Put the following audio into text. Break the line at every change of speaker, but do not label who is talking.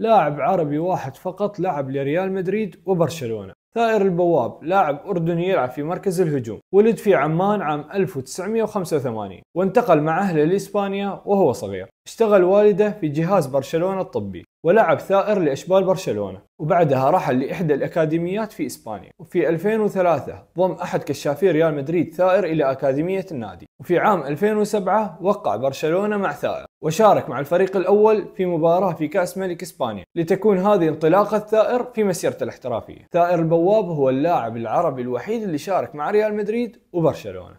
لاعب عربي واحد فقط لعب لريال مدريد وبرشلونة ثائر البواب لاعب أردني يلعب في مركز الهجوم ولد في عمان عام 1985 وانتقل مع أهله لإسبانيا وهو صغير اشتغل والده في جهاز برشلونة الطبي ولعب ثائر لأشبال برشلونة وبعدها رحل لإحدى الأكاديميات في إسبانيا وفي 2003 ضم أحد كشافي ريال مدريد ثائر إلى أكاديمية النادي وفي عام 2007 وقع برشلونة مع ثائر وشارك مع الفريق الأول في مباراة في كأس ملك إسبانيا لتكون هذه انطلاقة ثائر في مسيرته الاحترافية ثائر البواب هو اللاعب العربي الوحيد اللي شارك مع ريال مدريد وبرشلونة